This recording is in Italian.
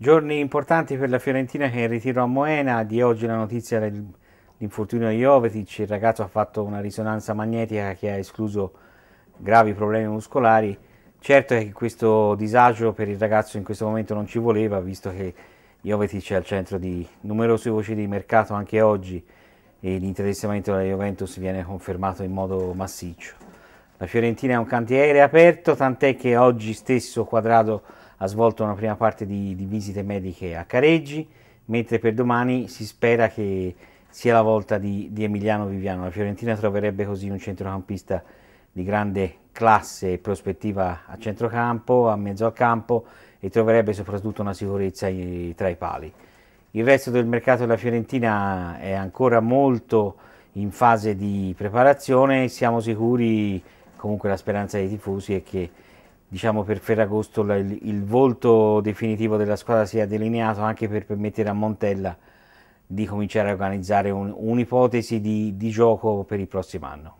Giorni importanti per la Fiorentina che è in ritiro a Moena, di oggi la notizia dell'infortunio di Jovetic, il ragazzo ha fatto una risonanza magnetica che ha escluso gravi problemi muscolari, certo è che questo disagio per il ragazzo in questo momento non ci voleva visto che Jovetic è al centro di numerose voci di mercato anche oggi e l'interessamento della Juventus viene confermato in modo massiccio. La Fiorentina è un cantiere aperto, tant'è che oggi stesso Quadrado ha svolto una prima parte di, di visite mediche a Careggi, mentre per domani si spera che sia la volta di, di, Emiliano Viviano. La Fiorentina troverebbe così un centrocampista di grande classe e prospettiva a centrocampo, a mezzo al campo e troverebbe soprattutto una sicurezza tra i pali. Il resto del mercato della Fiorentina è ancora molto in fase di preparazione, siamo sicuri comunque la speranza dei tifosi è che diciamo, per Ferragosto il, il, volto definitivo della squadra sia delineato anche per permettere a Montella di cominciare a organizzare un'ipotesi di, di gioco per il prossimo anno.